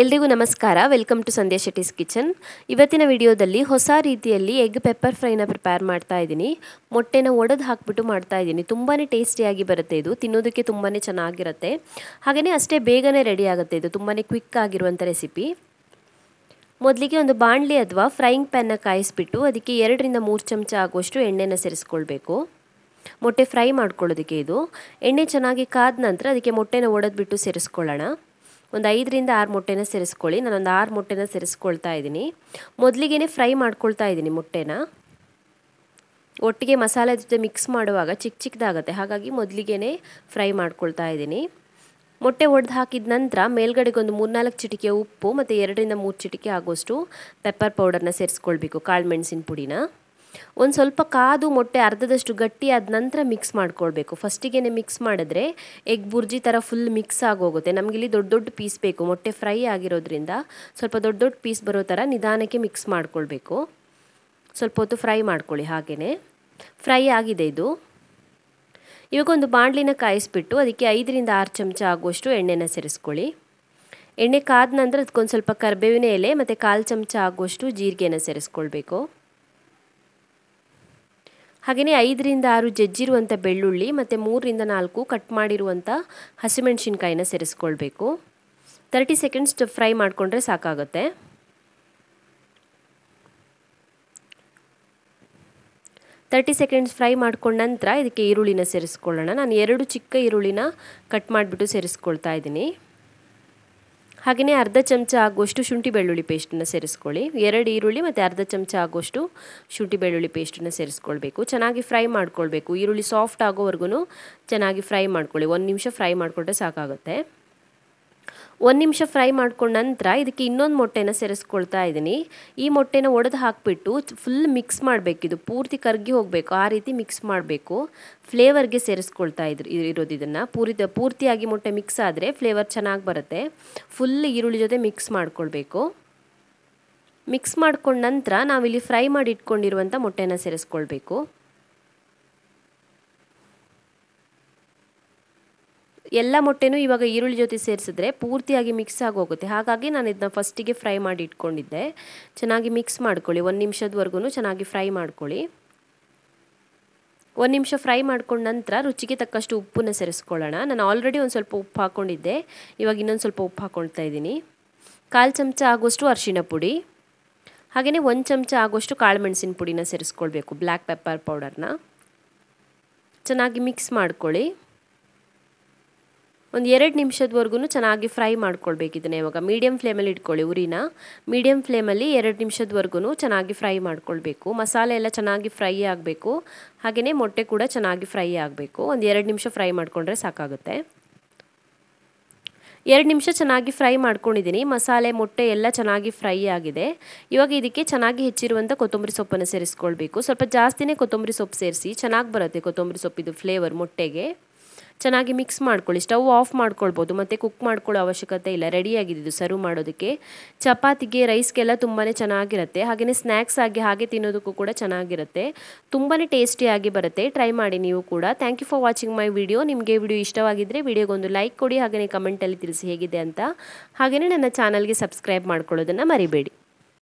ಎಲ್ರಿಗೂ ನಮಸ್ಕಾರ welcome to Sandhya Shetty's kitchen ಇವತ್ತಿನ ವಿಡಿಯೋದಲ್ಲಿ ಹೊಸ ರೀತಿಯಲ್ಲಿ ಎಗ್ ಪೆಪ್ಪರ್ ಫ್ರೈನ ಪ್ರಿಪೇರ್ ಮಾಡ್ತಾ ಇದ್ದೀನಿ ಮೊಟ್ಟೆನ ಒಡೆದು ಹಾಕ್ಬಿಟ್ಟು ಮಾಡ್ತಾ ಇದ್ದೀನಿ ತುಂಬಾ ಟೇಸ್ಟಿಯಾಗಿ ಬರುತ್ತೆ ಇದು ತಿನ್ನೋದಕ್ಕೆ ತುಂಬಾ ಚೆನ್ನಾಗಿರುತ್ತೆ ಹಾಗೆಯೇ ಅಷ್ಟೇ ಬೇಗನೆ ರೆಡಿ ಆಗುತ್ತೆ ಇದು ತುಂಬಾ ಕ್ವಿಕ್ ಆಗಿರುವಂಥ ರೆಸಿಪಿ ಮೊದಲಿಗೆ ಒಂದು ಬಾಣಲಿ ಅಥವಾ ಫ್ರೈಯಿಂಗ್ ಪ್ಯಾನ್ನ ಕಾಯಿಸ್ಬಿಟ್ಟು ಅದಕ್ಕೆ ಎರಡರಿಂದ ಮೂರು ಚಮಚ ಆಗುವಷ್ಟು ಎಣ್ಣೆನ ಸೇರಿಸ್ಕೊಳ್ಬೇಕು ಮೊಟ್ಟೆ ಫ್ರೈ ಮಾಡ್ಕೊಳ್ಳೋದಕ್ಕೆ ಇದು ಎಣ್ಣೆ ಚೆನ್ನಾಗಿ ಕಾದ ನಂತರ ಅದಕ್ಕೆ ಮೊಟ್ಟೆನ ಒಡೆದ್ಬಿಟ್ಟು ಸೇರಿಸ್ಕೊಳ್ಳೋಣ ಒಂದು ಐದರಿಂದ ಆರು ಮೊಟ್ಟೆನ ಸೇರಿಸ್ಕೊಳ್ಳಿ ನಾನೊಂದು ಆರು ಮೊಟ್ಟೆನ ಸೇರಿಸ್ಕೊಳ್ತಾ ಇದ್ದೀನಿ ಮೊದಲಿಗೆ ಫ್ರೈ ಮಾಡ್ಕೊಳ್ತಾ ಇದ್ದೀನಿ ಮೊಟ್ಟೆನ ಒಟ್ಟಿಗೆ ಮಸಾಲೆ ಜೊತೆ ಮಿಕ್ಸ್ ಮಾಡುವಾಗ ಚಿಕ್ಕ ಚಿಕ್ಕದಾಗತ್ತೆ ಹಾಗಾಗಿ ಮೊದಲಿಗೆ ಫ್ರೈ ಮಾಡ್ಕೊಳ್ತಾ ಇದ್ದೀನಿ ಮೊಟ್ಟೆ ಒಡೆದು ಹಾಕಿದ ನಂತರ ಮೇಲ್ಗಡೆಗೆ ಒಂದು ಮೂರ್ನಾಲ್ಕು ಚಿಟಿಕೆ ಉಪ್ಪು ಮತ್ತು ಎರಡರಿಂದ ಮೂರು ಚಿಟಿಕೆ ಆಗೋಷ್ಟು ಪೆಪ್ಪರ್ ಪೌಡರ್ನ ಸೇರಿಸ್ಕೊಳ್ಬೇಕು ಕಾಳು ಮೆಣಸಿನ ಪುಡಿನ ಒಂದು ಸ್ವಲ್ಪ ಕಾದು ಮೊಟ್ಟೆ ಅರ್ಧದಷ್ಟು ಗಟ್ಟಿ ಆದ ನಂತರ ಮಿಕ್ಸ್ ಮಾಡ್ಕೊಳ್ಬೇಕು ಫಸ್ಟಿಗೆ ಮಿಕ್ಸ್ ಮಾಡಿದ್ರೆ ಎಗ್ ಬುರ್ಜಿ ಥರ ಫುಲ್ ಮಿಕ್ಸ್ ಆಗೋಗುತ್ತೆ ನಮಗೆ ಇಲ್ಲಿ ದೊಡ್ಡ ದೊಡ್ಡ ಪೀಸ್ ಬೇಕು ಮೊಟ್ಟೆ ಫ್ರೈ ಆಗಿರೋದ್ರಿಂದ ಸ್ವಲ್ಪ ದೊಡ್ಡ ದೊಡ್ಡ ಪೀಸ್ ಬರೋ ಥರ ನಿಧಾನಕ್ಕೆ ಮಿಕ್ಸ್ ಮಾಡ್ಕೊಳ್ಬೇಕು ಸ್ವಲ್ಪ ಹೊತ್ತು ಫ್ರೈ ಮಾಡ್ಕೊಳ್ಳಿ ಹಾಗೆಯೇ ಫ್ರೈ ಆಗಿದೆ ಇದು ಇವಾಗ ಒಂದು ಬಾಣಲಿನ ಕಾಯಿಸ್ಬಿಟ್ಟು ಅದಕ್ಕೆ ಐದರಿಂದ ಆರು ಚಮಚ ಆಗುವಷ್ಟು ಎಣ್ಣೆನ ಸೇರಿಸ್ಕೊಳ್ಳಿ ಎಣ್ಣೆ ಕಾದ ನಂತರ ಅದಕ್ಕೊಂದು ಸ್ವಲ್ಪ ಕರ್ಬೇವಿನ ಎಲೆ ಮತ್ತು ಕಾಲು ಚಮಚ ಆಗುವಷ್ಟು ಜೀರಿಗೆನ ಸೇರಿಸ್ಕೊಳ್ಬೇಕು ಹಾಗೆಯೇ ಐದರಿಂದ ಆರು ಜಜ್ಜಿರುವಂಥ ಬೆಳ್ಳುಳ್ಳಿ ಮತ್ತು ಮೂರರಿಂದ ನಾಲ್ಕು ಕಟ್ ಮಾಡಿರುವಂಥ ಹಸಿಮೆಣ್ಸಿನ್ಕಾಯಿನ ಸೇರಿಸ್ಕೊಳ್ಬೇಕು ತರ್ಟಿ ಸೆಕೆಂಡ್ಸ್ ಫ್ರೈ ಮಾಡಿಕೊಂಡ್ರೆ ಸಾಕಾಗುತ್ತೆ ತರ್ಟಿ ಸೆಕೆಂಡ್ಸ್ ಫ್ರೈ ಮಾಡ್ಕೊಂಡ ನಂತರ ಇದಕ್ಕೆ ಈರುಳ್ಳಿನ ಸೇರಿಸ್ಕೊಳ್ಳೋಣ ನಾನು ಎರಡು ಚಿಕ್ಕ ಈರುಳ್ಳಿನ ಕಟ್ ಮಾಡಿಬಿಟ್ಟು ಸೇರಿಸ್ಕೊಳ್ತಾ ಇದ್ದೀನಿ ಹಾಗೆಯೇ ಅರ್ಧ ಚಮಚ ಆಗುವಷ್ಟು ಶುಂಠಿ ಬೆಳ್ಳುಳ್ಳಿ ಪೇಸ್ಟನ್ನು ಸೇರಿಸ್ಕೊಳ್ಳಿ ಎರಡು ಈರುಳ್ಳಿ ಮತ್ತು ಅರ್ಧ ಚಮಚ ಆಗುವಷ್ಟು ಶುಂಠಿ ಬೆಳ್ಳುಳ್ಳಿ ಪೇಸ್ಟನ್ನು ಸೇರಿಸ್ಕೊಳ್ಬೇಕು ಚೆನ್ನಾಗಿ ಫ್ರೈ ಮಾಡ್ಕೊಳ್ಬೇಕು ಈರುಳ್ಳಿ ಸಾಫ್ಟ್ ಆಗೋವರೆಗೂ ಚೆನ್ನಾಗಿ ಫ್ರೈ ಮಾಡ್ಕೊಳ್ಳಿ ಒಂದು ನಿಮಿಷ ಫ್ರೈ ಮಾಡಿಕೊಂಡ್ರೆ ಸಾಕಾಗುತ್ತೆ ಒಂದು ನಿಮಿಷ ಫ್ರೈ ಮಾಡ್ಕೊಂಡ ನಂತರ ಇದಕ್ಕೆ ಇನ್ನೊಂದು ಮೊಟ್ಟೆನ ಸೇರಿಸ್ಕೊಳ್ತಾ ಇದ್ದೀನಿ ಈ ಮೊಟ್ಟೆನ ಒಡೆದು ಹಾಕಿಬಿಟ್ಟು ಫುಲ್ ಮಿಕ್ಸ್ ಮಾಡಬೇಕು ಇದು ಪೂರ್ತಿ ಕರಗಿ ಹೋಗಬೇಕು ಆ ರೀತಿ ಮಿಕ್ಸ್ ಮಾಡಬೇಕು ಫ್ಲೇವರ್ಗೆ ಸೇರಿಸ್ಕೊಳ್ತಾ ಇದ್ರು ಇರೋದು ಇದನ್ನು ಪೂರಿ ಪೂರ್ತಿಯಾಗಿ ಮೊಟ್ಟೆ ಮಿಕ್ಸ್ ಆದರೆ ಫ್ಲೇವರ್ ಚೆನ್ನಾಗಿ ಬರುತ್ತೆ ಫುಲ್ ಈರುಳ್ಳಿ ಜೊತೆ ಮಿಕ್ಸ್ ಮಾಡ್ಕೊಳ್ಬೇಕು ಮಿಕ್ಸ್ ಮಾಡ್ಕೊಂಡ ನಂತರ ನಾವಿಲ್ಲಿ ಫ್ರೈ ಮಾಡಿ ಇಟ್ಕೊಂಡಿರುವಂಥ ಮೊಟ್ಟೆನ ಸೇರಿಸ್ಕೊಳ್ಬೇಕು ಎಲ್ಲ ಮೊಟ್ಟೆನೂ ಇವಾಗ ಈರುಳ್ಳಿ ಜೊತೆ ಸೇರಿಸಿದ್ರೆ ಪೂರ್ತಿಯಾಗಿ ಮಿಕ್ಸ್ ಆಗೋಗುತ್ತೆ ಹಾಗಾಗಿ ನಾನು ಇದನ್ನ ಫಸ್ಟಿಗೆ ಫ್ರೈ ಮಾಡಿ ಇಟ್ಕೊಂಡಿದ್ದೆ ಚೆನ್ನಾಗಿ ಮಿಕ್ಸ್ ಮಾಡ್ಕೊಳ್ಳಿ ಒಂದು ನಿಮಿಷದವರೆಗೂ ಚೆನ್ನಾಗಿ ಫ್ರೈ ಮಾಡ್ಕೊಳ್ಳಿ ಒಂದು ನಿಮಿಷ ಫ್ರೈ ಮಾಡ್ಕೊಂಡ ನಂತರ ರುಚಿಗೆ ತಕ್ಕಷ್ಟು ಉಪ್ಪನ್ನು ಸೇರಿಸ್ಕೊಳ್ಳೋಣ ನಾನು ಆಲ್ರೆಡಿ ಒಂದು ಸ್ವಲ್ಪ ಉಪ್ಪು ಹಾಕ್ಕೊಂಡಿದ್ದೆ ಇವಾಗ ಇನ್ನೊಂದು ಸ್ವಲ್ಪ ಉಪ್ಪು ಹಾಕ್ಕೊಳ್ತಾ ಇದ್ದೀನಿ ಕಾಲು ಚಮಚ ಆಗೋಷ್ಟು ಅರಿಶಿನ ಪುಡಿ ಹಾಗೆಯೇ ಒಂದು ಚಮಚ ಆಗೋಷ್ಟು ಕಾಳುಮೆಣಸಿನ ಪುಡಿನ ಸೇರಿಸ್ಕೊಳ್ಬೇಕು ಬ್ಲ್ಯಾಕ್ ಪೆಪ್ಪರ್ ಪೌಡರ್ನ ಚೆನ್ನಾಗಿ ಮಿಕ್ಸ್ ಮಾಡ್ಕೊಳ್ಳಿ ಒಂದು ಎರಡು ನಿಮಿಷದವರೆಗೂ ಚೆನ್ನಾಗಿ ಫ್ರೈ ಮಾಡ್ಕೊಳ್ಬೇಕು ಇವಾಗ ಮೀಡಿಯಂ ಫ್ಲೇಮಲ್ಲಿ ಇಟ್ಕೊಳ್ಳಿ ಉರಿನ ಮೀಡಿಯಂ ಫ್ಲೇಮಲ್ಲಿ ಎರಡು ನಿಮಿಷದವರೆಗೂ ಚೆನ್ನಾಗಿ ಫ್ರೈ ಮಾಡ್ಕೊಳ್ಬೇಕು ಮಸಾಲೆ ಎಲ್ಲ ಚೆನ್ನಾಗಿ ಫ್ರೈ ಆಗಬೇಕು ಹಾಗೆಯೇ ಮೊಟ್ಟೆ ಕೂಡ ಚೆನ್ನಾಗಿ ಫ್ರೈ ಆಗಬೇಕು ಒಂದು ಎರಡು ನಿಮಿಷ ಫ್ರೈ ಮಾಡಿಕೊಂಡ್ರೆ ಸಾಕಾಗುತ್ತೆ ಎರಡು ನಿಮಿಷ ಚೆನ್ನಾಗಿ ಫ್ರೈ ಮಾಡ್ಕೊಂಡಿದ್ದೀನಿ ಮಸಾಲೆ ಮೊಟ್ಟೆ ಎಲ್ಲ ಚೆನ್ನಾಗಿ ಫ್ರೈ ಆಗಿದೆ ಇವಾಗ ಇದಕ್ಕೆ ಚೆನ್ನಾಗಿ ಹೆಚ್ಚಿರುವಂಥ ಕೊತ್ತಂಬರಿ ಸೊಪ್ಪನ್ನು ಸೇರಿಸ್ಕೊಳ್ಬೇಕು ಸ್ವಲ್ಪ ಜಾಸ್ತಿನೇ ಕೊತ್ತಂಬರಿ ಸೊಪ್ಪು ಸೇರಿಸಿ ಚೆನ್ನಾಗಿ ಬರುತ್ತೆ ಕೊತ್ತಂಬರಿ ಸೊಪ್ಪಿದು ಫ್ಲೇವರ್ ಮೊಟ್ಟೆಗೆ ಚೆನ್ನಾಗಿ ಮಿಕ್ಸ್ ಮಾಡ್ಕೊಳ್ಳಿ ಸ್ಟವ್ ಆಫ್ ಮಾಡ್ಕೊಳ್ಬೋದು ಮತ್ತು ಕುಕ್ ಮಾಡ್ಕೊಳ್ಳೋ ಅವಶ್ಯಕತೆ ಇಲ್ಲ ರೆಡಿಯಾಗಿದ್ದು ಸರ್ವ್ ಮಾಡೋದಕ್ಕೆ ಚಪಾತಿಗೆ ರೈಸ್ಗೆಲ್ಲ ತುಂಬಾ ಚೆನ್ನಾಗಿರುತ್ತೆ ಹಾಗೆಯೇ ಸ್ನ್ಯಾಕ್ಸ್ ಆಗಿ ಹಾಗೆ ತಿನ್ನೋದಕ್ಕೂ ಕೂಡ ಚೆನ್ನಾಗಿರುತ್ತೆ ತುಂಬಾ ಟೇಸ್ಟಿಯಾಗಿ ಬರುತ್ತೆ ಟ್ರೈ ಮಾಡಿ ನೀವು ಕೂಡ thank you for watching my video ನಿಮಗೆ ವಿಡಿಯೋ ಇಷ್ಟವಾಗಿದ್ದರೆ ವಿಡಿಯೋಗೊಂದು ಲೈಕ್ ಕೊಡಿ ಹಾಗೆಯೇ ಕಮೆಂಟಲ್ಲಿ ತಿಳಿಸಿ ಹೇಗಿದೆ ಅಂತ ಹಾಗೆಯೇ ನನ್ನ ಚಾನಲ್ಗೆ ಸಬ್ಸ್ಕ್ರೈಬ್ ಮಾಡ್ಕೊಳ್ಳೋದನ್ನು ಮರಿಬೇಡಿ